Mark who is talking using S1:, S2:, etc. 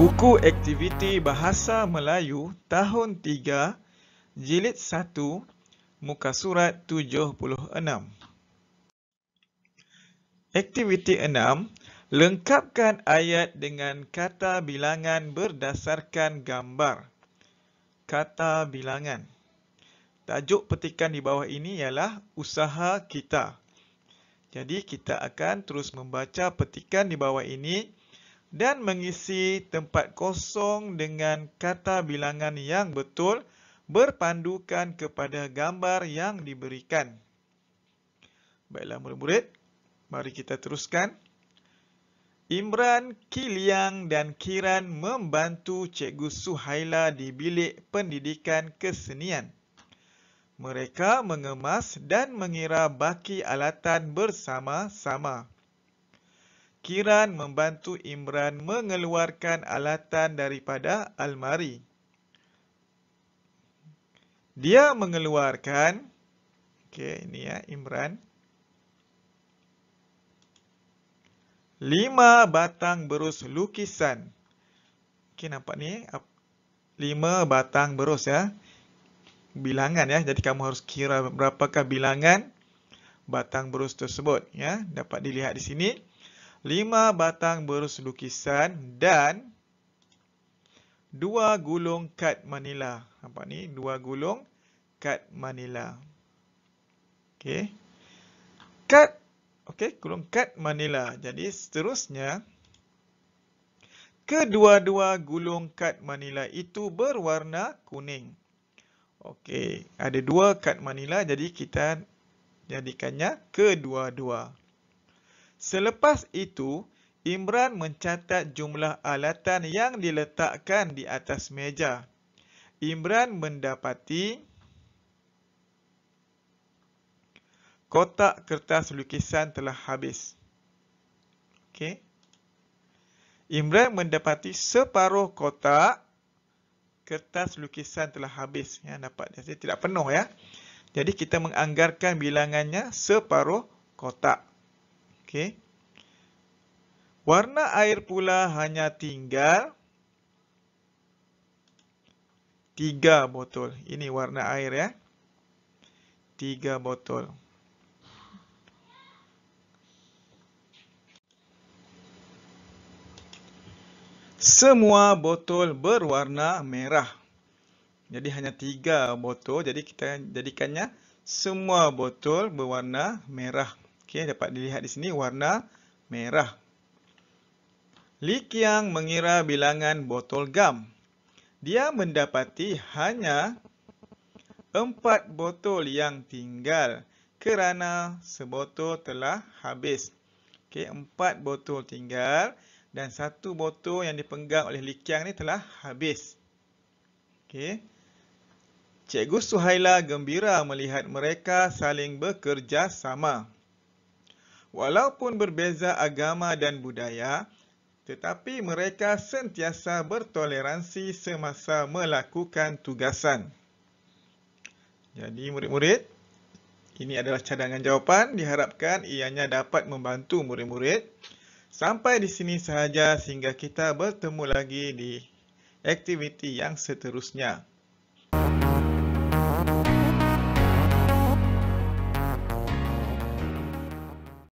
S1: Buku aktiviti Bahasa Melayu tahun 3 jilid 1 muka surat 76. Aktiviti 6 lengkapkan ayat dengan kata bilangan berdasarkan gambar. Kata bilangan. Tajuk petikan di bawah ini ialah usaha kita. Jadi kita akan terus membaca petikan di bawah ini dan mengisi tempat kosong dengan kata bilangan yang betul berpandukan kepada gambar yang diberikan. Baiklah murid-murid, mari kita teruskan. Imran, Kiliang dan Kiran membantu Cikgu Suhaila di bilik pendidikan kesenian. Mereka mengemas dan mengira baki alatan bersama-sama. Kiran membantu Imran mengeluarkan alatan daripada almari. Dia mengeluarkan, okay, ini ya Imran, lima batang berus lukisan. Okay, nampak ni, lima batang berus ya, bilangan ya. Jadi kamu harus kira berapakah bilangan batang berus tersebut ya. Dapat dilihat di sini lima batang berus lukisan dan dua gulung kad Manila. Nampak ni? Dua gulung kad Manila. Okey. Kad, okey, gulung kad Manila. Jadi, seterusnya, kedua-dua gulung kad Manila itu berwarna kuning. Okey, ada dua kad Manila, jadi kita jadikannya kedua-dua. Selepas itu, Imran mencatat jumlah alatan yang diletakkan di atas meja. Imran mendapati kotak kertas lukisan telah habis. Okey. Imran mendapati separuh kotak kertas lukisan telah habis. Ya, dapat dia tidak penuh ya. Jadi kita menganggarkan bilangannya separuh kotak. Okey. Warna air pula hanya tinggal tiga botol. Ini warna air ya. tiga botol. Semua botol berwarna merah. Jadi hanya tiga botol, jadi kita jadikannya semua botol berwarna merah. Okey, dapat dilihat di sini warna merah. Li Qiang mengira bilangan botol gam. Dia mendapati hanya empat botol yang tinggal kerana sebotol telah habis. Okey, empat botol tinggal dan satu botol yang dipegang oleh Li Qiang ni telah habis. Okey. Cikgu Suhaila gembira melihat mereka saling bekerjasama. Walaupun berbeza agama dan budaya, tetapi mereka sentiasa bertoleransi semasa melakukan tugasan. Jadi murid-murid, ini adalah cadangan jawapan. Diharapkan ianya dapat membantu murid-murid. Sampai di sini sahaja sehingga kita bertemu lagi di aktiviti yang seterusnya.